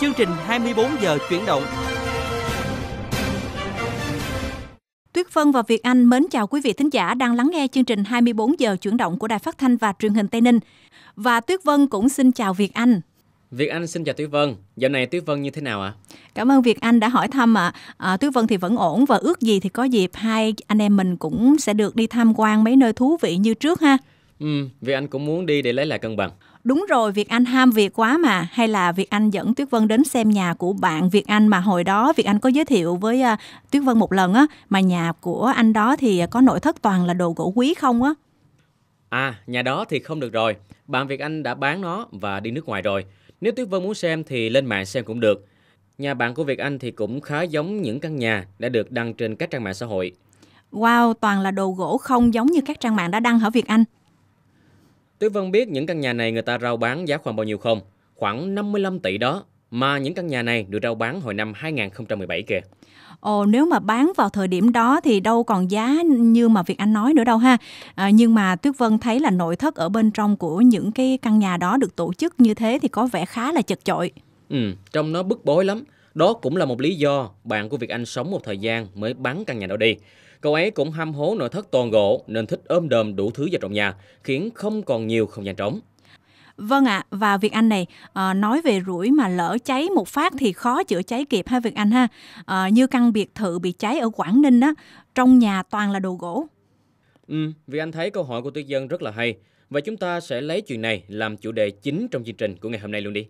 Chương trình 24 giờ chuyển động. Tuyết Vân và Việt Anh mến chào quý vị thính giả đang lắng nghe chương trình 24 giờ chuyển động của Đài Phát thanh và Truyền hình Tây Ninh. Và Tuyết Vân cũng xin chào Việt Anh. Việt Anh xin chào Tuyết Vân. Dạo này Tuyết Vân như thế nào ạ? À? Cảm ơn Việt Anh đã hỏi thăm ạ. À. À, Tuyết Vân thì vẫn ổn và ước gì thì có dịp hai anh em mình cũng sẽ được đi tham quan mấy nơi thú vị như trước ha. Ừ, Việt Anh cũng muốn đi để lấy lại cân bằng. Đúng rồi, Việt Anh ham việc quá mà. Hay là Việt Anh dẫn Tuyết Vân đến xem nhà của bạn Việt Anh mà hồi đó Việt Anh có giới thiệu với uh, à, Tuyết Vân một lần á, mà nhà của anh đó thì có nội thất toàn là đồ gỗ quý không á? À, nhà đó thì không được rồi. Bạn Việt Anh đã bán nó và đi nước ngoài rồi. Nếu Tuyết Vân muốn xem thì lên mạng xem cũng được. Nhà bạn của Việt Anh thì cũng khá giống những căn nhà đã được đăng trên các trang mạng xã hội. Wow, toàn là đồ gỗ không giống như các trang mạng đã đăng ở Việt Anh. Tuyết Vân biết những căn nhà này người ta rao bán giá khoảng bao nhiêu không? Khoảng 55 tỷ đó, mà những căn nhà này được rao bán hồi năm 2017 kìa ồ nếu mà bán vào thời điểm đó thì đâu còn giá như mà Việt Anh nói nữa đâu ha. À, nhưng mà Tuyết Vân thấy là nội thất ở bên trong của những cái căn nhà đó được tổ chức như thế thì có vẻ khá là chật chội. Ừ, trong nó bức bối lắm. Đó cũng là một lý do bạn của Việt Anh sống một thời gian mới bán căn nhà đó đi. Cậu ấy cũng ham hố nội thất toàn gỗ nên thích ôm đờm đủ thứ vào trong nhà, khiến không còn nhiều không gian trống. Vâng ạ, à, và Việt Anh này à, nói về rủi mà lỡ cháy một phát thì khó chữa cháy kịp ha Việt Anh ha. À, như căn biệt thự bị cháy ở Quảng Ninh đó trong nhà toàn là đồ gỗ. Ừ, Việt Anh thấy câu hỏi của Tuyết Dân rất là hay. Và chúng ta sẽ lấy chuyện này làm chủ đề chính trong chương trình của ngày hôm nay luôn đi.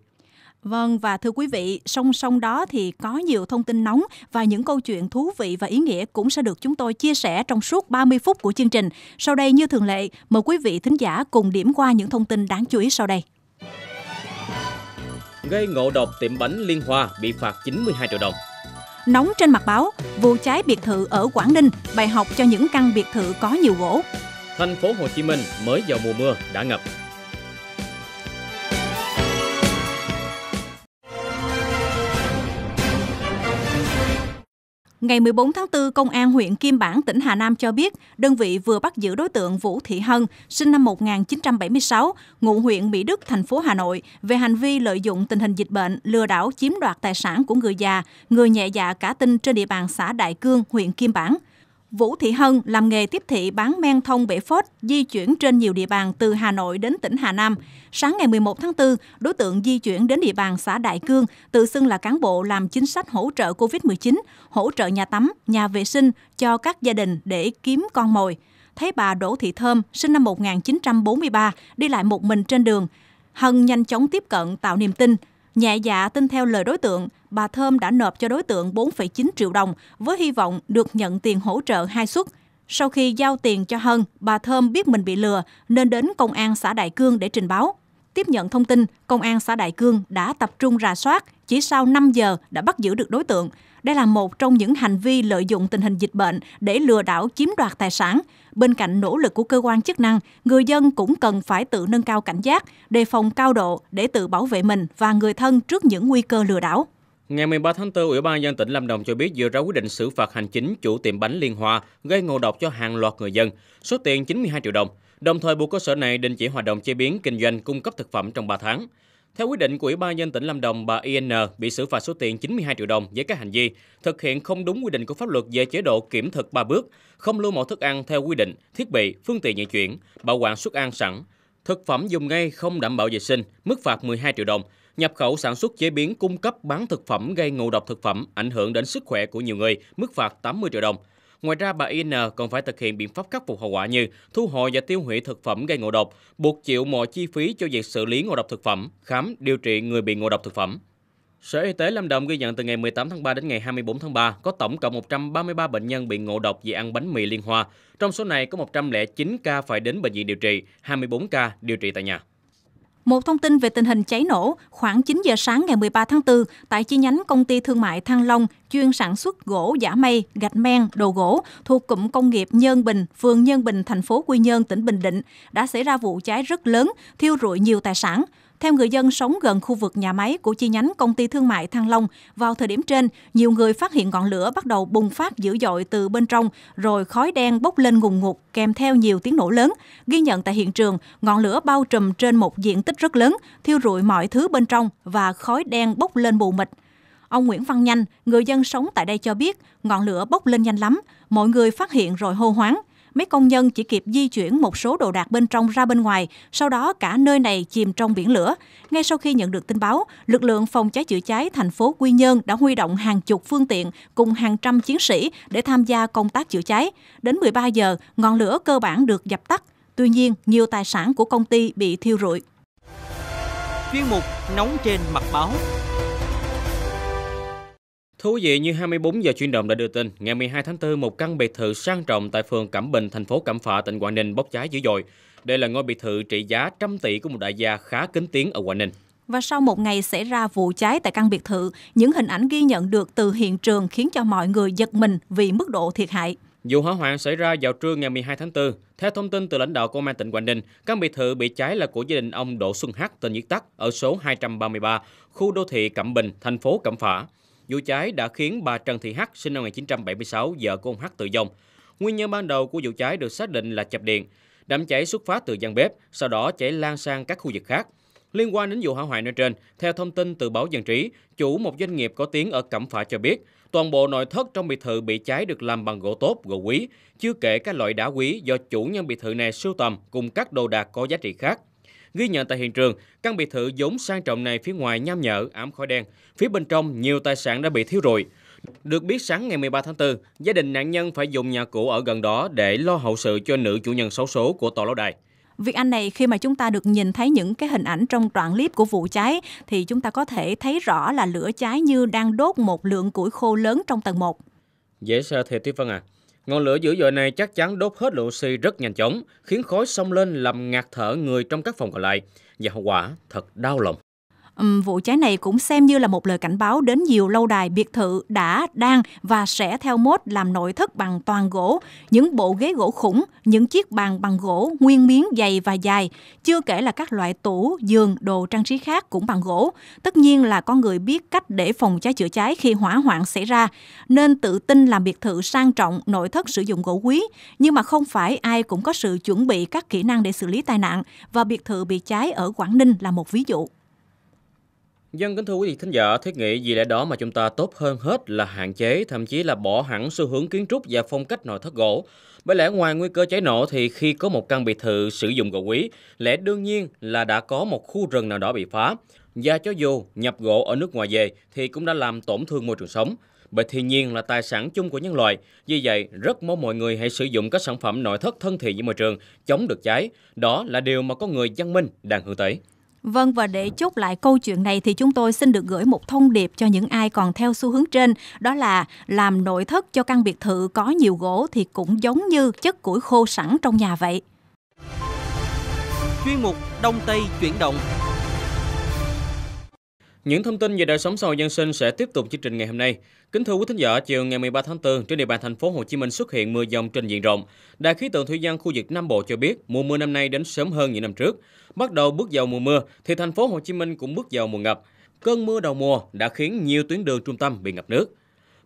Vâng và thưa quý vị, song song đó thì có nhiều thông tin nóng và những câu chuyện thú vị và ý nghĩa cũng sẽ được chúng tôi chia sẻ trong suốt 30 phút của chương trình. Sau đây như thường lệ, mời quý vị thính giả cùng điểm qua những thông tin đáng chú ý sau đây. Gây ngộ độc tiệm bánh Liên Hoa bị phạt 92 triệu đồng. Nóng trên mặt báo, vụ cháy biệt thự ở Quảng Ninh, bài học cho những căn biệt thự có nhiều gỗ. Thành phố Hồ Chí Minh mới vào mùa mưa đã ngập Ngày 14 tháng 4, Công an huyện Kim Bảng, tỉnh Hà Nam cho biết, đơn vị vừa bắt giữ đối tượng Vũ Thị Hân, sinh năm 1976, ngụ huyện Mỹ Đức, thành phố Hà Nội, về hành vi lợi dụng tình hình dịch bệnh, lừa đảo chiếm đoạt tài sản của người già, người nhẹ dạ cả tin trên địa bàn xã Đại Cương, huyện Kim Bảng. Vũ Thị Hân làm nghề tiếp thị bán men thông bể phốt, di chuyển trên nhiều địa bàn từ Hà Nội đến tỉnh Hà Nam. Sáng ngày 11 tháng 4, đối tượng di chuyển đến địa bàn xã Đại Cương, tự xưng là cán bộ làm chính sách hỗ trợ COVID-19, hỗ trợ nhà tắm, nhà vệ sinh cho các gia đình để kiếm con mồi. Thấy bà Đỗ Thị Thơm, sinh năm 1943, đi lại một mình trên đường. Hân nhanh chóng tiếp cận tạo niềm tin, Nhẹ dạ tin theo lời đối tượng, bà Thơm đã nộp cho đối tượng 4,9 triệu đồng với hy vọng được nhận tiền hỗ trợ hai suất. Sau khi giao tiền cho Hân, bà Thơm biết mình bị lừa nên đến Công an xã Đại Cương để trình báo. Tiếp nhận thông tin, Công an xã Đại Cương đã tập trung rà soát, chỉ sau 5 giờ đã bắt giữ được đối tượng. Đây là một trong những hành vi lợi dụng tình hình dịch bệnh để lừa đảo chiếm đoạt tài sản. Bên cạnh nỗ lực của cơ quan chức năng, người dân cũng cần phải tự nâng cao cảnh giác, đề phòng cao độ để tự bảo vệ mình và người thân trước những nguy cơ lừa đảo. Ngày 13 tháng 4, Ủy ban dân tỉnh Lâm Đồng cho biết vừa ra quyết định xử phạt hành chính chủ tiệm bánh Liên Hoa gây ngộ độc cho hàng loạt người dân, số tiền 92 triệu đồng. Đồng thời buộc cơ sở này đình chỉ hoạt động chế biến kinh doanh cung cấp thực phẩm trong 3 tháng. Theo quyết định của Ủy ban nhân tỉnh Lâm Đồng, bà IN bị xử phạt số tiền 92 triệu đồng với các hành vi thực hiện không đúng quy định của pháp luật về chế độ kiểm thực ba bước, không lưu mẫu thức ăn theo quy định, thiết bị, phương tiện di chuyển, bảo quản suất ăn sẵn, thực phẩm dùng ngay không đảm bảo vệ sinh, mức phạt 12 triệu đồng, nhập khẩu sản xuất chế biến cung cấp bán thực phẩm gây ngộ độc thực phẩm ảnh hưởng đến sức khỏe của nhiều người, mức phạt 80 triệu đồng. Ngoài ra, bà IN à, còn phải thực hiện biện pháp khắc phục hậu quả như thu hồi và tiêu hủy thực phẩm gây ngộ độc, buộc chịu mọi chi phí cho việc xử lý ngộ độc thực phẩm, khám, điều trị người bị ngộ độc thực phẩm. Sở Y tế Lâm Đồng ghi nhận từ ngày 18 tháng 3 đến ngày 24 tháng 3 có tổng cộng 133 bệnh nhân bị ngộ độc vì ăn bánh mì Liên Hoa. Trong số này có 109 ca phải đến bệnh viện điều trị, 24 ca điều trị tại nhà. Một thông tin về tình hình cháy nổ, khoảng 9 giờ sáng ngày 13 tháng 4, tại chi nhánh công ty thương mại Thăng Long, chuyên sản xuất gỗ giả mây, gạch men, đồ gỗ thuộc cụm công nghiệp Nhân Bình, phường Nhân Bình, thành phố Quy Nhơn, tỉnh Bình Định đã xảy ra vụ cháy rất lớn, thiêu rụi nhiều tài sản. Theo người dân sống gần khu vực nhà máy của chi nhánh công ty thương mại Thăng Long, vào thời điểm trên, nhiều người phát hiện ngọn lửa bắt đầu bùng phát dữ dội từ bên trong, rồi khói đen bốc lên ngùng ngụt kèm theo nhiều tiếng nổ lớn. Ghi nhận tại hiện trường, ngọn lửa bao trùm trên một diện tích rất lớn, thiêu rụi mọi thứ bên trong và khói đen bốc lên mù mịt. Ông Nguyễn Văn Nhanh, người dân sống tại đây cho biết, ngọn lửa bốc lên nhanh lắm, mọi người phát hiện rồi hô hoáng mấy công nhân chỉ kịp di chuyển một số đồ đạc bên trong ra bên ngoài, sau đó cả nơi này chìm trong biển lửa. Ngay sau khi nhận được tin báo, lực lượng phòng cháy chữa cháy thành phố Quy Nhơn đã huy động hàng chục phương tiện cùng hàng trăm chiến sĩ để tham gia công tác chữa cháy. Đến 13 giờ, ngọn lửa cơ bản được dập tắt. Tuy nhiên, nhiều tài sản của công ty bị thiêu rụi. Chuyên mục Nóng trên mặt báo Thú vị như 24 giờ chuyển động đã đưa tin, ngày 12 tháng 4, một căn biệt thự sang trọng tại phường Cẩm Bình, thành phố Cẩm Phả, tỉnh Quảng Ninh bốc cháy dữ dội. Đây là ngôi biệt thự trị giá trăm tỷ của một đại gia khá kính tiếng ở Quảng Ninh. Và sau một ngày xảy ra vụ cháy tại căn biệt thự, những hình ảnh ghi nhận được từ hiện trường khiến cho mọi người giật mình vì mức độ thiệt hại. Vụ hỏa hoạn xảy ra vào trưa ngày 12 tháng 4. Theo thông tin từ lãnh đạo công an tỉnh Quảng Ninh, căn biệt thự bị cháy là của gia đình ông Đỗ Xuân Hắc tên viết tắt ở số 233, khu đô thị Cẩm Bình, thành phố Cẩm Phả. Vụ cháy đã khiến bà Trần Thị Hắc sinh năm 1976, vợ của ông Hắc tử vong. Nguyên nhân ban đầu của vụ cháy được xác định là chập điện. Đám cháy xuất phát từ gian bếp, sau đó cháy lan sang các khu vực khác. Liên quan đến vụ hỏa hoạn nói trên, theo thông tin từ báo Dân Trí, chủ một doanh nghiệp có tiếng ở Cẩm Phả cho biết, toàn bộ nội thất trong biệt thự bị cháy được làm bằng gỗ tốt, gỗ quý, chưa kể các loại đá quý do chủ nhân biệt thự này sưu tầm cùng các đồ đạc có giá trị khác. Ghi nhận tại hiện trường, căn biệt thự vốn sang trọng này phía ngoài nham nhở, ảm khói đen. Phía bên trong, nhiều tài sản đã bị thiêu rụi. Được biết sáng ngày 13 tháng 4, gia đình nạn nhân phải dùng nhà cũ ở gần đó để lo hậu sự cho nữ chủ nhân xấu số của tòa lâu đài. Việc anh này khi mà chúng ta được nhìn thấy những cái hình ảnh trong đoạn clip của vụ cháy thì chúng ta có thể thấy rõ là lửa cháy như đang đốt một lượng củi khô lớn trong tầng 1. Dễ sao thề Tuyết Vân à, Ngọn lửa dữ dội này chắc chắn đốt hết lượng oxy rất nhanh chóng, khiến khói xông lên làm ngạt thở người trong các phòng còn lại. Và hậu quả thật đau lòng. Um, vụ cháy này cũng xem như là một lời cảnh báo đến nhiều lâu đài biệt thự đã, đang và sẽ theo mốt làm nội thất bằng toàn gỗ, những bộ ghế gỗ khủng, những chiếc bàn bằng gỗ nguyên miếng dày và dài, chưa kể là các loại tủ, giường, đồ trang trí khác cũng bằng gỗ. Tất nhiên là con người biết cách để phòng cháy chữa cháy khi hỏa hoạn xảy ra, nên tự tin làm biệt thự sang trọng, nội thất sử dụng gỗ quý, nhưng mà không phải ai cũng có sự chuẩn bị các kỹ năng để xử lý tai nạn và biệt thự bị cháy ở Quảng Ninh là một ví dụ. Dân kính thưa quý vị thính giả, thiết nghĩ vì lẽ đó mà chúng ta tốt hơn hết là hạn chế, thậm chí là bỏ hẳn xu hướng kiến trúc và phong cách nội thất gỗ. Bởi lẽ ngoài nguy cơ cháy nổ thì khi có một căn biệt thự sử dụng gỗ quý, lẽ đương nhiên là đã có một khu rừng nào đó bị phá. Và cho dù nhập gỗ ở nước ngoài về thì cũng đã làm tổn thương môi trường sống. Bởi thiên nhiên là tài sản chung của nhân loại, vì vậy rất mong mọi người hãy sử dụng các sản phẩm nội thất thân thiện với môi trường, chống được cháy. Đó là điều mà con người văn minh đang hướng tới. Vâng và để chốt lại câu chuyện này thì chúng tôi xin được gửi một thông điệp cho những ai còn theo xu hướng trên đó là làm nội thất cho căn biệt thự có nhiều gỗ thì cũng giống như chất củi khô sẵn trong nhà vậy. Chuyên mục Đông Tây chuyển động những thông tin về đời sống xã hội dân sinh sẽ tiếp tục chương trình ngày hôm nay. Kính thưa quý thính giả, chiều ngày 13 tháng 4 trên địa bàn thành phố Hồ Chí Minh xuất hiện mưa dông trên diện rộng. Đài khí tượng thủy văn khu vực Nam Bộ cho biết mùa mưa năm nay đến sớm hơn những năm trước. Bắt đầu bước vào mùa mưa thì thành phố Hồ Chí Minh cũng bước vào mùa ngập. Cơn mưa đầu mùa đã khiến nhiều tuyến đường trung tâm bị ngập nước.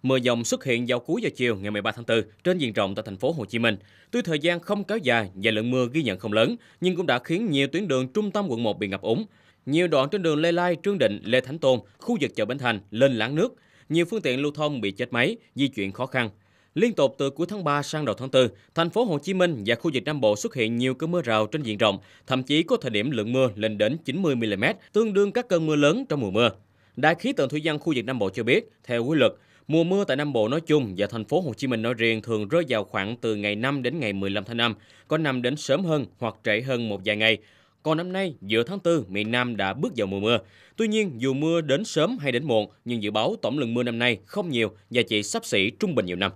Mưa dòng xuất hiện vào cuối giờ chiều ngày 13 tháng 4 trên diện rộng tại thành phố Hồ Chí Minh. Tuy thời gian không kéo dài và lượng mưa ghi nhận không lớn, nhưng cũng đã khiến nhiều tuyến đường trung tâm quận 1 bị ngập úng. Nhiều đoạn trên đường Lê Lai, Trương Định, Lê Thánh Tôn, khu vực chợ Bến Thành lên lãng nước. Nhiều phương tiện lưu thông bị chết máy, di chuyển khó khăn. Liên tục từ cuối tháng 3 sang đầu tháng 4, thành phố Hồ Chí Minh và khu vực Nam Bộ xuất hiện nhiều cơn mưa rào trên diện rộng, thậm chí có thời điểm lượng mưa lên đến 90 mm, tương đương các cơn mưa lớn trong mùa mưa. Đại khí tượng thủy văn khu vực Nam Bộ cho biết, theo quy luật, mùa mưa tại Nam Bộ nói chung và thành phố Hồ Chí Minh nói riêng thường rơi vào khoảng từ ngày 5 đến ngày 15 tháng 5, có năm đến sớm hơn hoặc trễ hơn một vài ngày, còn năm nay, giữa tháng 4, miền Nam đã bước vào mùa mưa. Tuy nhiên, dù mưa đến sớm hay đến muộn, nhưng dự báo tổng lượng mưa năm nay không nhiều và chỉ sắp xỉ trung bình nhiều năm.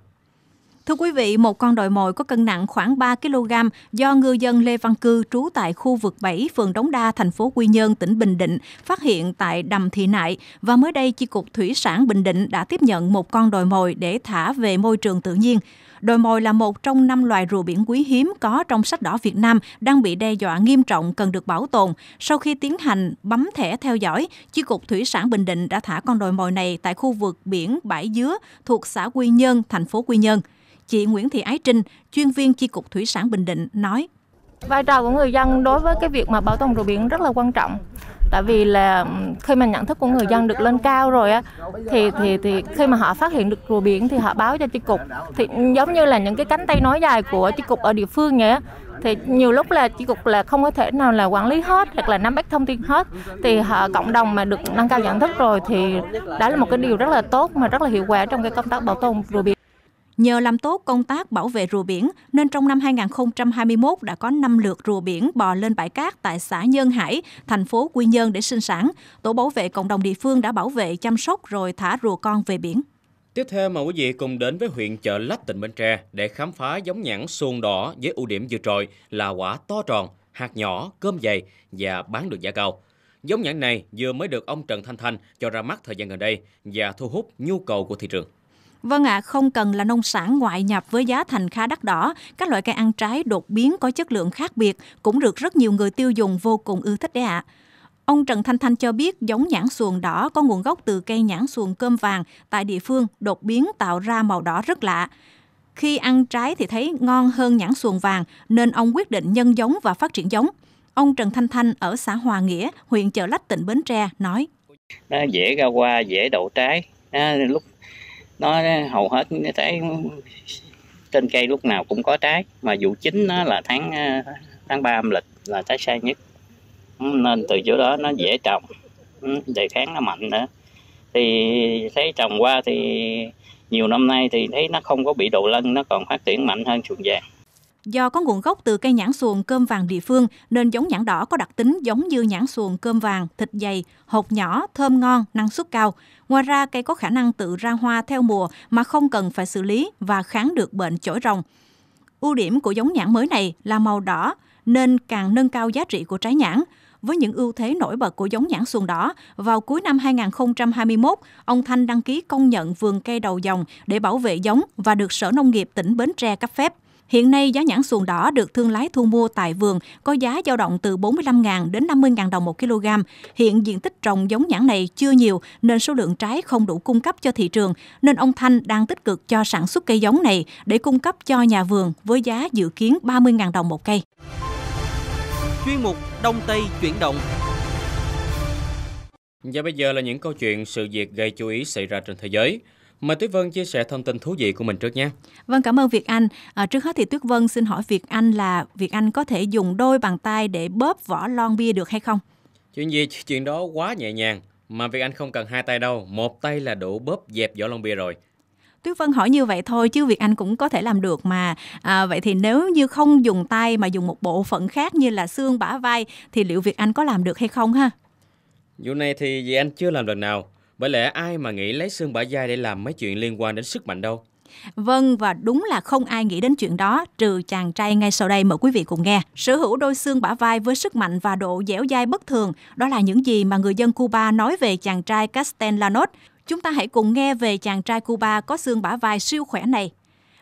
Thưa quý vị, một con đòi mồi có cân nặng khoảng 3 kg do ngư dân Lê Văn Cư trú tại khu vực 7, phường Đống Đa, thành phố Quy Nhơn, tỉnh Bình Định phát hiện tại đầm Thị Nại và mới đây chi cục thủy sản Bình Định đã tiếp nhận một con đòi mồi để thả về môi trường tự nhiên. Đồi mồi là một trong năm loài rùa biển quý hiếm có trong sách đỏ Việt Nam đang bị đe dọa nghiêm trọng cần được bảo tồn. Sau khi tiến hành bấm thẻ theo dõi, Chi cục Thủy sản Bình Định đã thả con đồi mồi này tại khu vực biển Bãi Dứa thuộc xã Quy Nhơn, thành phố Quy Nhơn. Chị Nguyễn Thị Ái Trinh, chuyên viên Chi cục Thủy sản Bình Định nói. Vai trò của người dân đối với cái việc mà bảo tồn rùa biển rất là quan trọng tại vì là khi mà nhận thức của người dân được lên cao rồi á thì thì thì khi mà họ phát hiện được rùa biển thì họ báo cho chi cục thì giống như là những cái cánh tay nói dài của chi cục ở địa phương vậy thì nhiều lúc là chi cục là không có thể nào là quản lý hết hoặc là nắm bắt thông tin hết thì họ cộng đồng mà được nâng cao nhận thức rồi thì đó là một cái điều rất là tốt mà rất là hiệu quả trong cái công tác bảo tồn rùa biển Nhờ làm tốt công tác bảo vệ rùa biển nên trong năm 2021 đã có 5 lượt rùa biển bò lên bãi cát tại xã Nhân Hải, thành phố Quy Nhơn để sinh sản. Tổ bảo vệ cộng đồng địa phương đã bảo vệ, chăm sóc rồi thả rùa con về biển. Tiếp theo mời quý vị cùng đến với huyện Chợ Lách tỉnh Bến Tre để khám phá giống nhãn xuồng đỏ với ưu điểm vượt trội là quả to tròn, hạt nhỏ, cơm dày và bán được giá cao. Giống nhãn này vừa mới được ông Trần Thanh Thanh cho ra mắt thời gian gần đây và thu hút nhu cầu của thị trường. Vâng ạ, à, không cần là nông sản ngoại nhập với giá thành khá đắt đỏ, các loại cây ăn trái đột biến có chất lượng khác biệt cũng được rất nhiều người tiêu dùng vô cùng ưa thích đấy ạ. À. Ông Trần Thanh Thanh cho biết giống nhãn xuồng đỏ có nguồn gốc từ cây nhãn xuồng cơm vàng tại địa phương đột biến tạo ra màu đỏ rất lạ. Khi ăn trái thì thấy ngon hơn nhãn xuồng vàng nên ông quyết định nhân giống và phát triển giống. Ông Trần Thanh Thanh ở xã Hòa Nghĩa, huyện Chợ Lách, tỉnh Bến Tre nói. Nó dễ ra hoa, dễ đậu trái. À, lúc nó hầu hết cái trái trên cây lúc nào cũng có trái mà vụ chính nó là tháng ờ, tháng ba âm lịch là trái sai nhất nên từ chỗ đó nó dễ trồng ừ, đề kháng nó mạnh nữa thì thấy trồng qua thì nhiều năm nay thì thấy nó không có bị đầu lân nó còn phát triển mạnh hơn chuồng vàng Do có nguồn gốc từ cây nhãn xuồng cơm vàng địa phương nên giống nhãn đỏ có đặc tính giống như nhãn xuồng cơm vàng, thịt dày, hột nhỏ, thơm ngon, năng suất cao. Ngoài ra, cây có khả năng tự ra hoa theo mùa mà không cần phải xử lý và kháng được bệnh chổi rồng. Ưu điểm của giống nhãn mới này là màu đỏ nên càng nâng cao giá trị của trái nhãn. Với những ưu thế nổi bật của giống nhãn xuồng đỏ, vào cuối năm 2021, ông Thanh đăng ký công nhận vườn cây đầu dòng để bảo vệ giống và được Sở Nông nghiệp tỉnh Bến Tre cấp phép. Hiện nay giá nhãn xuồng đỏ được thương lái thu mua tại vườn có giá dao động từ 45.000 đến 50.000 đồng một kg. Hiện diện tích trồng giống nhãn này chưa nhiều nên số lượng trái không đủ cung cấp cho thị trường, nên ông Thanh đang tích cực cho sản xuất cây giống này để cung cấp cho nhà vườn với giá dự kiến 30.000 đồng một cây. Chuyên mục Đông Tây chuyển động và bây giờ là những câu chuyện sự việc gây chú ý xảy ra trên thế giới. Mời Tuyết Vân chia sẻ thông tin thú vị của mình trước nhé. Vâng, cảm ơn Việt Anh. À, trước hết thì Tuyết Vân xin hỏi Việt Anh là Việt Anh có thể dùng đôi bàn tay để bóp vỏ lon bia được hay không? Chuyện gì, chuyện đó quá nhẹ nhàng. Mà Việt Anh không cần hai tay đâu, một tay là đủ bóp dẹp vỏ lon bia rồi. Tuyết Vân hỏi như vậy thôi chứ Việt Anh cũng có thể làm được mà. À, vậy thì nếu như không dùng tay mà dùng một bộ phận khác như là xương bả vai thì liệu Việt Anh có làm được hay không ha? Vụ này thì Việt Anh chưa làm lần nào, bởi lẽ ai mà nghĩ lấy xương bả vai để làm mấy chuyện liên quan đến sức mạnh đâu. Vâng và đúng là không ai nghĩ đến chuyện đó trừ chàng trai ngay sau đây mời quý vị cùng nghe. Sở hữu đôi xương bả vai với sức mạnh và độ dẻo dai bất thường, đó là những gì mà người dân Cuba nói về chàng trai Castellanos. Chúng ta hãy cùng nghe về chàng trai Cuba có xương bả vai siêu khỏe này.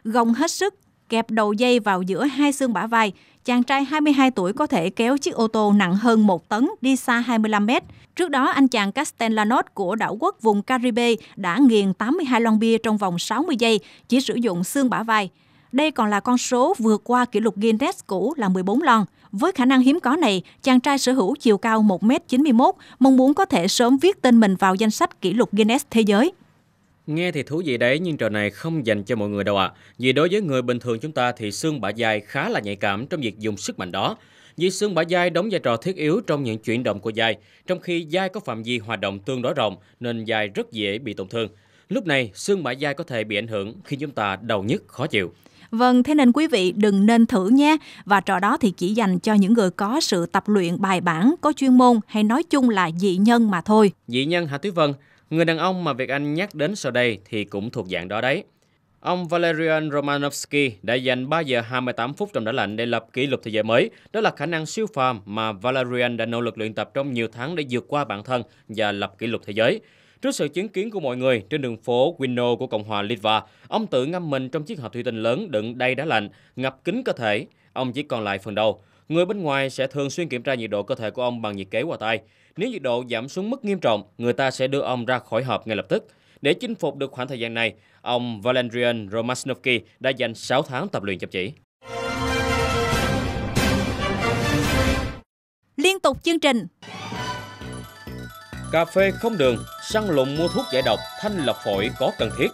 Gồng hết sức, kẹp đầu dây vào giữa hai xương bả vai, chàng trai 22 tuổi có thể kéo chiếc ô tô nặng hơn 1 tấn đi xa 25 mét. Trước đó, anh chàng Castellanos của đảo quốc vùng Caribe đã nghiền 82 lon bia trong vòng 60 giây, chỉ sử dụng xương bả vai. Đây còn là con số vượt qua kỷ lục Guinness cũ là 14 lon. Với khả năng hiếm có này, chàng trai sở hữu chiều cao 1m91 mong muốn có thể sớm viết tên mình vào danh sách kỷ lục Guinness thế giới. Nghe thì thú vị đấy nhưng trò này không dành cho mọi người đâu ạ. À. Vì đối với người bình thường chúng ta thì xương bả vai khá là nhạy cảm trong việc dùng sức mạnh đó. Vì xương bả vai đóng vai trò thiết yếu trong những chuyển động của vai, trong khi vai có phạm vi hoạt động tương đối rộng nên vai rất dễ bị tổn thương. Lúc này, xương bả vai có thể bị ảnh hưởng khi chúng ta đau nhức khó chịu. Vâng, thế nên quý vị đừng nên thử nha. Và trò đó thì chỉ dành cho những người có sự tập luyện bài bản, có chuyên môn hay nói chung là dị nhân mà thôi. Dị nhân hả Thúy Vân? Người đàn ông mà Việt Anh nhắc đến sau đây thì cũng thuộc dạng đó đấy. Ông Valerian Romanovsky đã dành 3 giờ 28 phút trong đá lạnh để lập kỷ lục thế giới mới. Đó là khả năng siêu phàm mà Valerian đã nỗ lực luyện tập trong nhiều tháng để vượt qua bản thân và lập kỷ lục thế giới. Trước sự chứng kiến của mọi người trên đường phố Winno của Cộng hòa Litva, ông tự ngâm mình trong chiếc hộp thủy tinh lớn đựng đầy đá lạnh, ngập kín cơ thể. Ông chỉ còn lại phần đầu. Người bên ngoài sẽ thường xuyên kiểm tra nhiệt độ cơ thể của ông bằng nhiệt kế qua tay. Nếu nhiệt độ giảm xuống mức nghiêm trọng, người ta sẽ đưa ông ra khỏi hộp ngay lập tức. Để chinh phục được khoảng thời gian này, ông Valerian Romanovsky đã dành 6 tháng tập luyện chăm chỉ. Liên tục chương trình Cà phê không đường, săn lùng mua thuốc giải độc, thanh lọc phổi có cần thiết.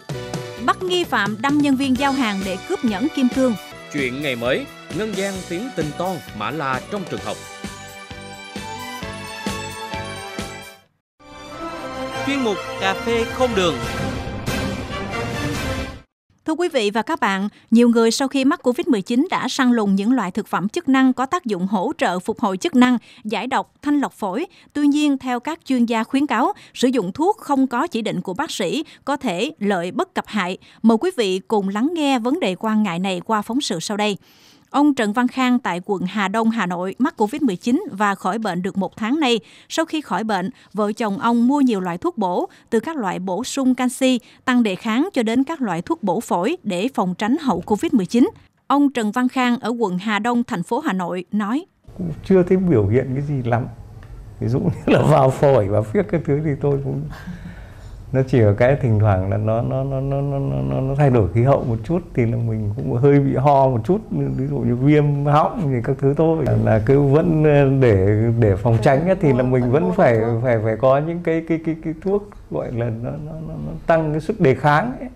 Bắt nghi phạm đâm nhân viên giao hàng để cướp nhẫn kim cương. Chuyện ngày mới, ngân gian tiếng tình ton mã la trong trường học. Chuyên mục Cà phê không đường Thưa quý vị và các bạn, nhiều người sau khi mắc COVID-19 đã săn lùng những loại thực phẩm chức năng có tác dụng hỗ trợ phục hồi chức năng, giải độc, thanh lọc phổi. Tuy nhiên, theo các chuyên gia khuyến cáo, sử dụng thuốc không có chỉ định của bác sĩ có thể lợi bất cập hại. Mời quý vị cùng lắng nghe vấn đề quan ngại này qua phóng sự sau đây. Ông Trần Văn Khang tại quận Hà Đông, Hà Nội mắc COVID-19 và khỏi bệnh được một tháng nay. Sau khi khỏi bệnh, vợ chồng ông mua nhiều loại thuốc bổ, từ các loại bổ sung canxi, tăng đề kháng cho đến các loại thuốc bổ phổi để phòng tránh hậu COVID-19. Ông Trần Văn Khang ở quận Hà Đông, thành phố Hà Nội nói. Cũng chưa thấy biểu hiện cái gì lắm. Ví dụ như là vào phổi và phiếc cái thứ thì tôi cũng nó chỉ ở cái thỉnh thoảng là nó nó nó nó nó nó, nó thay đổi khí hậu một chút thì là mình cũng hơi bị ho một chút ví dụ như viêm họng thì các thứ thôi là cứ vẫn để để phòng tránh thì là mình vẫn phải phải phải có những cái cái cái cái thuốc gọi là nó nó nó, nó tăng cái sức đề kháng ấy.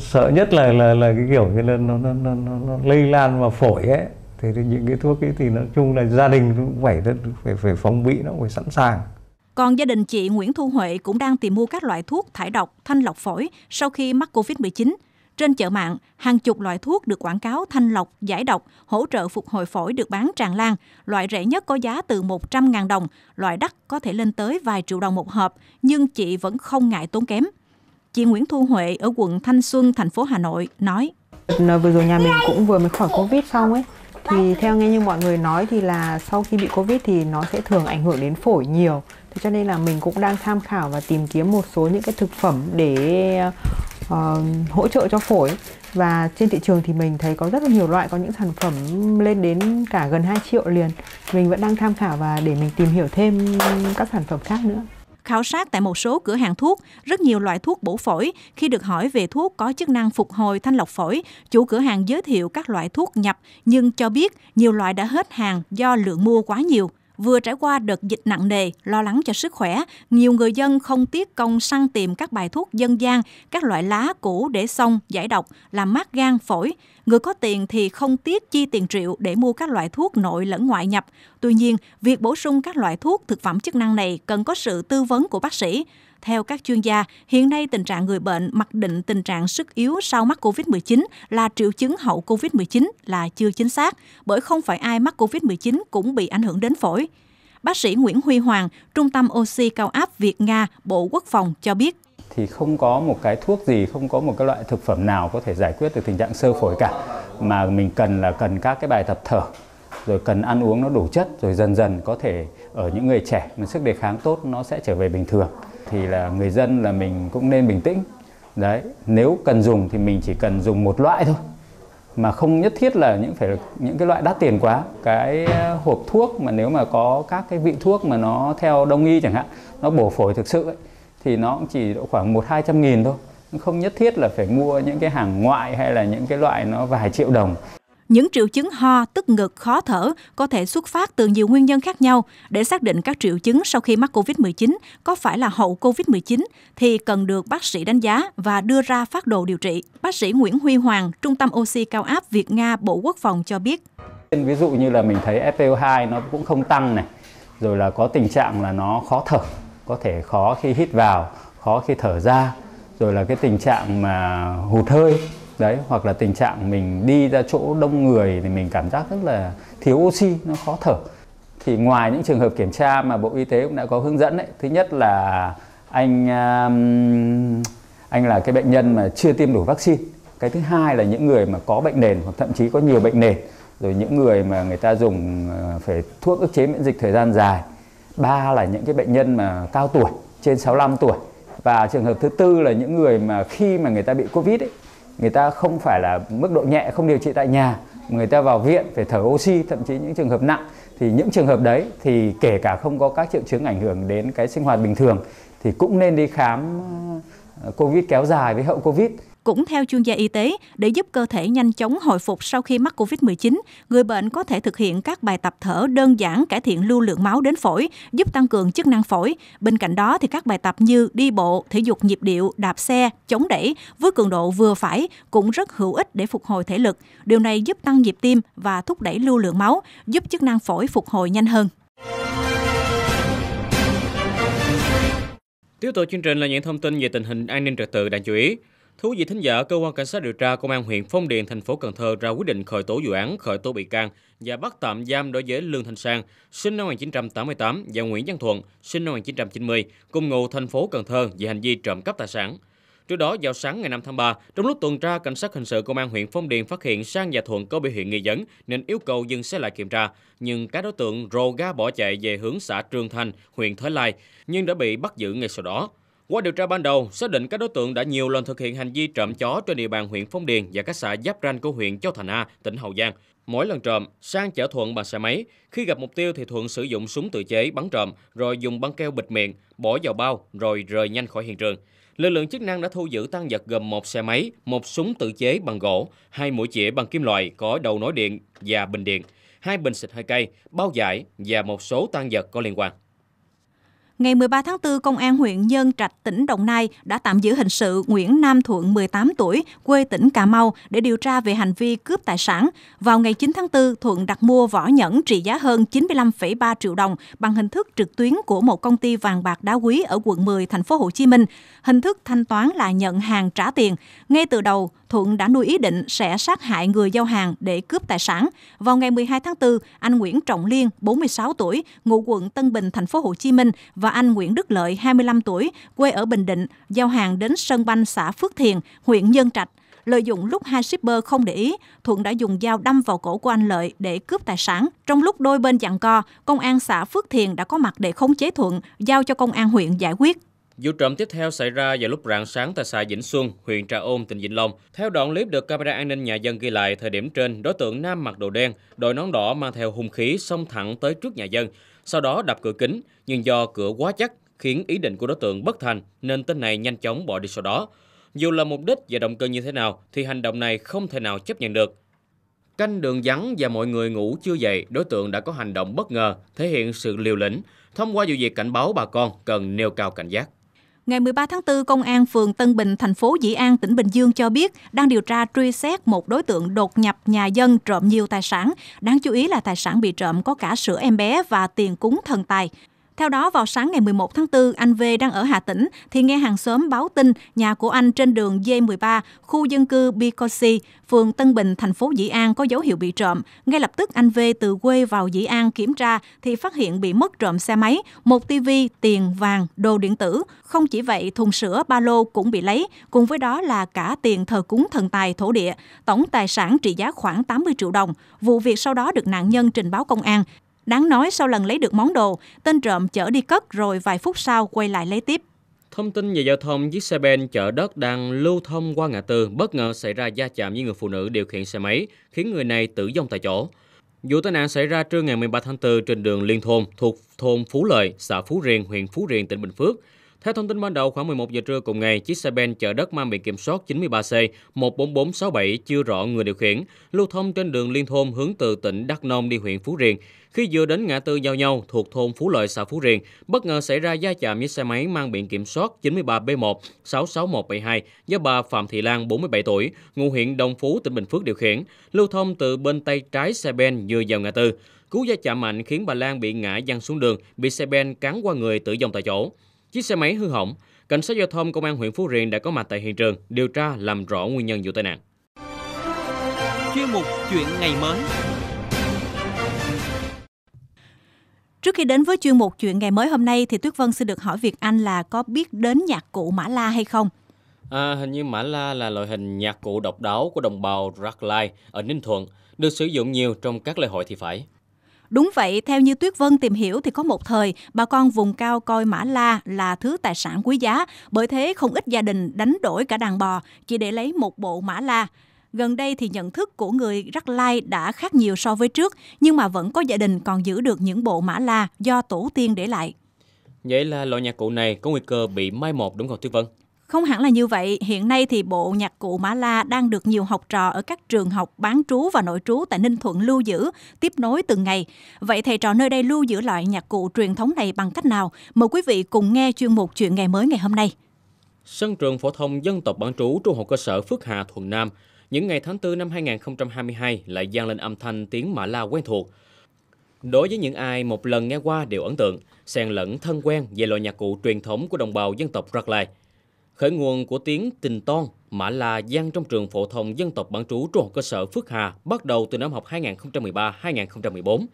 sợ nhất là là là cái kiểu như là nó nó nó nó, nó lây lan vào phổi ấy thế thì những cái thuốc ấy thì nói chung là gia đình cũng phải phải phải phòng bị nó phải sẵn sàng còn gia đình chị Nguyễn Thu Huệ cũng đang tìm mua các loại thuốc thải độc, thanh lọc phổi sau khi mắc COVID-19. Trên chợ mạng, hàng chục loại thuốc được quảng cáo thanh lọc, giải độc, hỗ trợ phục hồi phổi được bán tràn lan. Loại rẻ nhất có giá từ 100.000 đồng, loại đắt có thể lên tới vài triệu đồng một hộp, nhưng chị vẫn không ngại tốn kém. Chị Nguyễn Thu Huệ ở quận Thanh Xuân, thành phố Hà Nội nói. nơi Vừa rồi nhà mình cũng vừa mới khỏi Covid xong ấy, thì theo nghe như mọi người nói thì là sau khi bị Covid thì nó sẽ thường ảnh hưởng đến phổi nhiều thế cho nên là mình cũng đang tham khảo và tìm kiếm một số những cái thực phẩm để uh, hỗ trợ cho phổi và trên thị trường thì mình thấy có rất là nhiều loại có những sản phẩm lên đến cả gần 2 triệu liền mình vẫn đang tham khảo và để mình tìm hiểu thêm các sản phẩm khác nữa khảo sát tại một số cửa hàng thuốc, rất nhiều loại thuốc bổ phổi. Khi được hỏi về thuốc có chức năng phục hồi thanh lọc phổi, chủ cửa hàng giới thiệu các loại thuốc nhập nhưng cho biết nhiều loại đã hết hàng do lượng mua quá nhiều vừa trải qua đợt dịch nặng nề, lo lắng cho sức khỏe, nhiều người dân không tiếc công săn tìm các bài thuốc dân gian, các loại lá cũ để xông, giải độc, làm mát gan, phổi. Người có tiền thì không tiếc chi tiền triệu để mua các loại thuốc nội lẫn ngoại nhập. Tuy nhiên, việc bổ sung các loại thuốc thực phẩm chức năng này cần có sự tư vấn của bác sĩ. Theo các chuyên gia, hiện nay tình trạng người bệnh mặc định tình trạng sức yếu sau mắc COVID-19 là triệu chứng hậu COVID-19 là chưa chính xác, bởi không phải ai mắc COVID-19 cũng bị ảnh hưởng đến phổi. Bác sĩ Nguyễn Huy Hoàng, Trung tâm Oxy Cao áp Việt Nga, Bộ Quốc phòng cho biết thì không có một cái thuốc gì, không có một cái loại thực phẩm nào có thể giải quyết được tình trạng sơ phổi cả. Mà mình cần là cần các cái bài tập thở, rồi cần ăn uống nó đủ chất, rồi dần dần có thể ở những người trẻ mà sức đề kháng tốt nó sẽ trở về bình thường thì là người dân là mình cũng nên bình tĩnh đấy nếu cần dùng thì mình chỉ cần dùng một loại thôi mà không nhất thiết là những phải những cái loại đắt tiền quá cái ờ, hộp thuốc mà nếu mà có các cái vị thuốc mà nó theo đông y chẳng hạn nó bổ phổi thực sự ấy, thì nó cũng chỉ độ khoảng một hai trăm nghìn thôi không nhất thiết là phải mua những cái hàng ngoại hay là những cái loại nó vài triệu đồng những triệu chứng ho, tức ngực, khó thở có thể xuất phát từ nhiều nguyên nhân khác nhau. Để xác định các triệu chứng sau khi mắc COVID-19 có phải là hậu COVID-19 thì cần được bác sĩ đánh giá và đưa ra phát đồ điều trị. Bác sĩ Nguyễn Huy Hoàng, Trung tâm Oxy Cao áp Việt Nga Bộ Quốc phòng cho biết. Ví dụ như là mình thấy FPO2 nó cũng không tăng này, rồi là có tình trạng là nó khó thở, có thể khó khi hít vào, khó khi thở ra, rồi là cái tình trạng mà hụt hơi đấy hoặc là tình trạng mình đi ra chỗ đông người thì mình cảm giác rất là thiếu oxy nó khó thở thì ngoài những trường hợp kiểm tra mà bộ y tế cũng đã có hướng dẫn ấy, thứ nhất là anh um, anh là cái bệnh nhân mà chưa tiêm đủ vaccine cái thứ hai là những người mà có bệnh nền hoặc thậm chí có nhiều bệnh nền rồi những người mà người ta dùng ờ, phải thuốc ức chế miễn dịch thời gian dài ba là những cái bệnh nhân mà cao tuổi trên 65 tuổi và trường hợp thứ tư là những người mà khi mà người ta bị covid ấy, người ta không phải là mức độ nhẹ không điều trị tại nhà người ta vào viện phải thở oxy thậm chí những trường hợp nặng thì những trường hợp đấy thì kể cả không có các triệu chứng ảnh hưởng đến cái sinh hoạt bình thường thì cũng nên đi khám ờ, covid kéo dài với hậu covid cũng theo chuyên gia y tế, để giúp cơ thể nhanh chóng hồi phục sau khi mắc COVID-19, người bệnh có thể thực hiện các bài tập thở đơn giản cải thiện lưu lượng máu đến phổi, giúp tăng cường chức năng phổi. Bên cạnh đó thì các bài tập như đi bộ, thể dục nhịp điệu, đạp xe, chống đẩy với cường độ vừa phải cũng rất hữu ích để phục hồi thể lực. Điều này giúp tăng nhịp tim và thúc đẩy lưu lượng máu, giúp chức năng phổi phục hồi nhanh hơn. Tiếp tục chương trình là những thông tin về tình hình an ninh trật tự đáng chú ý. Thú vị thính giả, cơ quan cảnh sát điều tra công an huyện Phong Điền, thành phố Cần Thơ ra quyết định khởi tố vụ án, khởi tố bị can và bắt tạm giam đối với Lương Thành Sang, sinh năm 1988 và Nguyễn Văn Thuận, sinh năm 1990, cùng ngụ thành phố Cần Thơ về hành vi trộm cắp tài sản. Trước đó, vào sáng ngày 5 tháng 3, trong lúc tuần tra, cảnh sát hình sự công an huyện Phong Điền phát hiện Sang và Thuận có biểu hiện nghi vấn nên yêu cầu dừng xe lại kiểm tra. Nhưng các đối tượng rồ ga bỏ chạy về hướng xã Trương Thanh, huyện Thới Lai, nhưng đã bị bắt giữ ngay sau đó. Qua điều tra ban đầu, xác định các đối tượng đã nhiều lần thực hiện hành vi trộm chó trên địa bàn huyện Phong Điền và các xã giáp ranh của huyện Châu Thành A, tỉnh Hậu Giang. Mỗi lần trộm, Sang chở Thuận bằng xe máy. Khi gặp mục tiêu thì Thuận sử dụng súng tự chế bắn trộm, rồi dùng băng keo bịt miệng, bỏ vào bao, rồi rời nhanh khỏi hiện trường. Lực lượng chức năng đã thu giữ tăng vật gồm một xe máy, một súng tự chế bằng gỗ, hai mũi chĩa bằng kim loại có đầu nối điện và bình điện, hai bình xịt hơi cay, bao giải và một số tăng vật có liên quan. Ngày 13 tháng 4, Công an huyện Nhân Trạch, tỉnh Đồng Nai đã tạm giữ hình sự Nguyễn Nam Thuận, 18 tuổi, quê tỉnh Cà Mau để điều tra về hành vi cướp tài sản. Vào ngày 9 tháng 4, Thuận đặt mua vỏ nhẫn trị giá hơn 95,3 triệu đồng bằng hình thức trực tuyến của một công ty vàng bạc đá quý ở quận 10, thành phố Hồ Chí Minh. Hình thức thanh toán là nhận hàng trả tiền. Ngay từ đầu, Thuận đã nuôi ý định sẽ sát hại người giao hàng để cướp tài sản. Vào ngày 12 tháng 4, anh Nguyễn Trọng Liên, 46 tuổi, ngụ quận Tân Bình, thành phố Hồ Chí Minh và anh Nguyễn Đức Lợi, 25 tuổi, quê ở Bình Định, giao hàng đến sân banh xã Phước Thiền, huyện Nhân Trạch. Lợi dụng lúc hai shipper không để ý, Thuận đã dùng dao đâm vào cổ của anh Lợi để cướp tài sản. Trong lúc đôi bên chặn co, công an xã Phước Thiền đã có mặt để khống chế Thuận, giao cho công an huyện giải quyết. Vụ trộm tiếp theo xảy ra vào lúc rạng sáng tại xã Vĩnh Xuân, huyện Trà Ôn, tỉnh Vĩnh Long. Theo đoạn clip được camera an ninh nhà dân ghi lại, thời điểm trên, đối tượng nam mặc đồ đen, đội nón đỏ mang theo hung khí xông thẳng tới trước nhà dân, sau đó đập cửa kính, nhưng do cửa quá chắc khiến ý định của đối tượng bất thành nên tên này nhanh chóng bỏ đi sau đó. Dù là mục đích và động cơ như thế nào thì hành động này không thể nào chấp nhận được. Canh đường vắng và mọi người ngủ chưa dậy, đối tượng đã có hành động bất ngờ, thể hiện sự liều lĩnh. Thông qua vụ việc cảnh báo bà con cần nêu cao cảnh giác. Ngày 13 tháng 4, Công an phường Tân Bình, thành phố Dĩ An, tỉnh Bình Dương cho biết đang điều tra truy xét một đối tượng đột nhập nhà dân trộm nhiều tài sản. Đáng chú ý là tài sản bị trộm có cả sữa em bé và tiền cúng thần tài. Theo đó, vào sáng ngày 11 tháng 4, anh V đang ở Hà Tĩnh thì nghe hàng xóm báo tin nhà của anh trên đường D13, khu dân cư Bicosi, phường Tân Bình, thành phố Dĩ An có dấu hiệu bị trộm. Ngay lập tức anh V từ quê vào Dĩ An kiểm tra thì phát hiện bị mất trộm xe máy, một tivi, tiền, vàng, đồ điện tử. Không chỉ vậy, thùng sữa, ba lô cũng bị lấy, cùng với đó là cả tiền thờ cúng thần tài thổ địa, tổng tài sản trị giá khoảng 80 triệu đồng. Vụ việc sau đó được nạn nhân trình báo công an. Đáng nói sau lần lấy được món đồ, tên trộm chở đi cất rồi vài phút sau quay lại lấy tiếp. Thông tin về giao thông, chiếc xe ben chở đất đang lưu thông qua ngã tư bất ngờ xảy ra va chạm với người phụ nữ điều khiển xe máy, khiến người này tử vong tại chỗ. Vụ tai nạn xảy ra trưa ngày 13 tháng 4 trên đường Liên Thôn thuộc thôn Phú Lợi, xã Phú Riềng, huyện Phú Riềng, tỉnh Bình Phước. Theo thông tin ban đầu, khoảng 11 giờ trưa cùng ngày, chiếc xe ben chở đất mang biển kiểm soát 93C 14467 chưa rõ người điều khiển, lưu thông trên đường liên thôn hướng từ tỉnh Đắk Nông đi huyện Phú Riềng. Khi vừa đến ngã tư giao nhau thuộc thôn Phú Lợi, xã Phú Riềng, bất ngờ xảy ra va chạm với xe máy mang biển kiểm soát 93B1 66172 do bà Phạm Thị Lan, 47 tuổi, ngụ huyện Đồng Phú, tỉnh Bình Phước điều khiển, lưu thông từ bên tay trái xe ben vừa vào ngã tư. Cú va chạm mạnh khiến bà Lan bị ngã văng xuống đường, bị xe ben cán qua người tử vong tại chỗ. Chiếc xe máy hư hỏng, cảnh sát giao thông công an huyện Phú Riềng đã có mặt tại hiện trường điều tra làm rõ nguyên nhân vụ tai nạn. Chuyên mục chuyện ngày mới. Trước khi đến với chuyên mục chuyện ngày mới hôm nay thì Tuyết Vân xin được hỏi Việt Anh là có biết đến nhạc cụ Mã La hay không? À, hình như Mã La là loại hình nhạc cụ độc đáo của đồng bào Rackline ở Ninh Thuận, được sử dụng nhiều trong các lễ hội thì phải. Đúng vậy, theo như Tuyết Vân tìm hiểu thì có một thời bà con vùng cao coi mã la là thứ tài sản quý giá, bởi thế không ít gia đình đánh đổi cả đàn bò chỉ để lấy một bộ mã la. Gần đây thì nhận thức của người Rắc Lai đã khác nhiều so với trước, nhưng mà vẫn có gia đình còn giữ được những bộ mã la do tổ tiên để lại. Vậy là loại nhạc cụ này có nguy cơ bị mai một đúng không Tuyết Vân? Không hẳn là như vậy, hiện nay thì bộ nhạc cụ Mã La đang được nhiều học trò ở các trường học bán trú và nội trú tại Ninh Thuận lưu giữ, tiếp nối từng ngày. Vậy thầy trò nơi đây lưu giữ loại nhạc cụ truyền thống này bằng cách nào? Mời quý vị cùng nghe chuyên mục Chuyện ngày mới ngày hôm nay. Sân trường phổ thông dân tộc bán trú trung học cơ sở Phước Hà, Thuận Nam, những ngày tháng 4 năm 2022 lại gian lên âm thanh tiếng Mã La quen thuộc. Đối với những ai một lần nghe qua đều ấn tượng, xen lẫn thân quen về loại nhạc cụ truyền thống của đồng bào dân tộc Rackline – Khởi nguồn của tiếng tình ton, mã là gian trong trường phổ thông dân tộc bán trú trung học cơ sở Phước Hà bắt đầu từ năm học 2013-2014.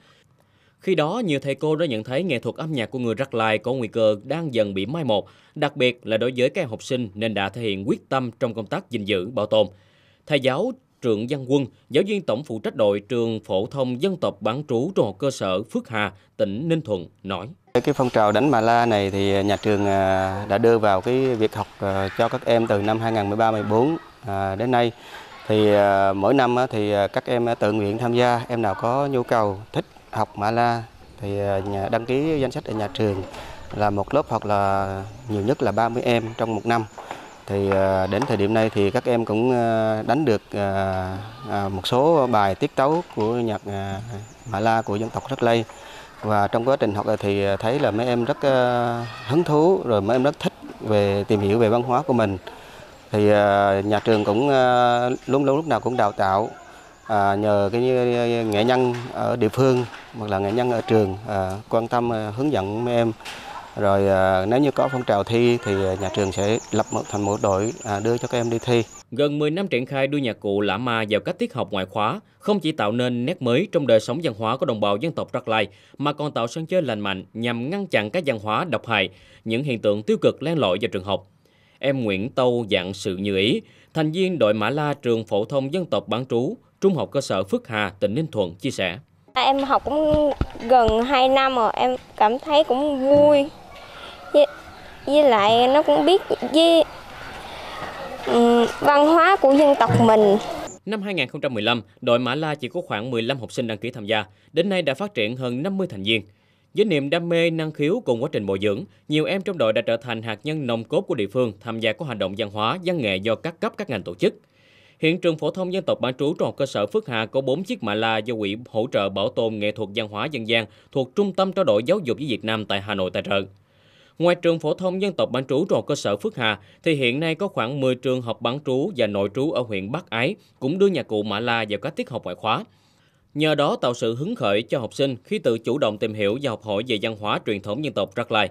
Khi đó, nhiều thầy cô đã nhận thấy nghệ thuật âm nhạc của người Rắc Lai có nguy cơ đang dần bị mai một, đặc biệt là đối với các học sinh nên đã thể hiện quyết tâm trong công tác gìn giữ, bảo tồn. Thầy giáo Trưởng Giang Quân, giáo viên tổng phụ trách đội trường phổ thông dân tộc bán trú trung học cơ sở Phước Hà, tỉnh Ninh Thuận nói. Cái phong trào đánh mà la này thì nhà trường à, đã đưa vào cái việc học à, cho các em từ năm 2013-14 à, đến nay. Thì mỗi năm thì các em tự nguyện tham gia, em nào có nhu cầu thích học mã la thì đăng ký danh sách ở nhà trường là một lớp hoặc là nhiều nhất là 30 em trong một năm. Thì đến thời điểm này thì các em cũng đánh được một số bài tiết tấu của nhạc mã la của dân tộc Rắc Lây và trong quá trình học thì thấy là mấy em rất ờ, hứng thú rồi mấy em rất thích về tìm hiểu về văn hóa của mình thì ờ, nhà trường cũng ờ, luôn luôn lúc nào cũng đào tạo nhờ cái nghệ nhân ở địa phương hoặc là nghệ nhân ở trường quan tâm hướng dẫn mấy em rồi nếu như có phong trào thi thì nhà trường sẽ lập một thành một đội đưa cho các em đi thi Gần 10 năm triển khai đưa nhạc cụ lã ma vào các tiết học ngoại khóa không chỉ tạo nên nét mới trong đời sống văn hóa của đồng bào dân tộc Rắc Lai mà còn tạo sân chơi lành mạnh nhằm ngăn chặn các văn hóa độc hại, những hiện tượng tiêu cực len lỏi vào trường học. Em Nguyễn Tâu dạng sự như ý, thành viên đội Mã La trường phổ thông dân tộc bán trú, Trung học cơ sở Phước Hà, tỉnh Ninh Thuận chia sẻ. Em học cũng gần 2 năm rồi, em cảm thấy cũng vui. Với, với lại nó cũng biết với Ừ, văn hóa của dân tộc mình. Năm 2015, đội Mã La chỉ có khoảng 15 học sinh đăng ký tham gia, đến nay đã phát triển hơn 50 thành viên. Với niềm đam mê, năng khiếu cùng quá trình bồi dưỡng, nhiều em trong đội đã trở thành hạt nhân nòng cốt của địa phương tham gia các hoạt động văn hóa, văn nghệ do các cấp các ngành tổ chức. Hiện trường phổ thông dân tộc bán trú trung cơ sở Phước Hà có 4 chiếc Mã la do Quỹ hỗ trợ bảo tồn nghệ thuật văn hóa dân gian thuộc Trung tâm trao đổi giáo dục với Việt Nam tại Hà Nội tài trợ. Ngoài trường phổ thông dân tộc bán trú trường cơ sở Phước Hà, thì hiện nay có khoảng 10 trường học bán trú và nội trú ở huyện Bắc Ái cũng đưa nhạc cụ Mã La vào các tiết học ngoại khóa. Nhờ đó tạo sự hứng khởi cho học sinh khi tự chủ động tìm hiểu và học hỏi về văn hóa truyền thống dân tộc Rắc Lai.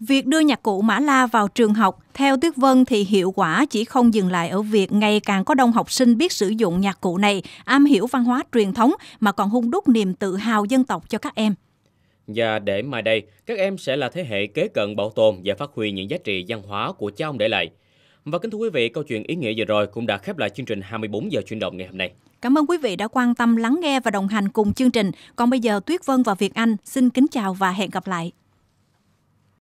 Việc đưa nhạc cụ Mã La vào trường học, theo Tuyết Vân thì hiệu quả chỉ không dừng lại ở việc ngày càng có đông học sinh biết sử dụng nhạc cụ này, am hiểu văn hóa truyền thống mà còn hung đúc niềm tự hào dân tộc cho các em. Và để mai đây, các em sẽ là thế hệ kế cận bảo tồn và phát huy những giá trị văn hóa của cha ông để lại. Và kính thưa quý vị, câu chuyện ý nghĩa vừa rồi cũng đã khép lại chương trình 24 giờ chuyển động ngày hôm nay. Cảm ơn quý vị đã quan tâm lắng nghe và đồng hành cùng chương trình. Còn bây giờ Tuyết Vân và Việt Anh xin kính chào và hẹn gặp lại.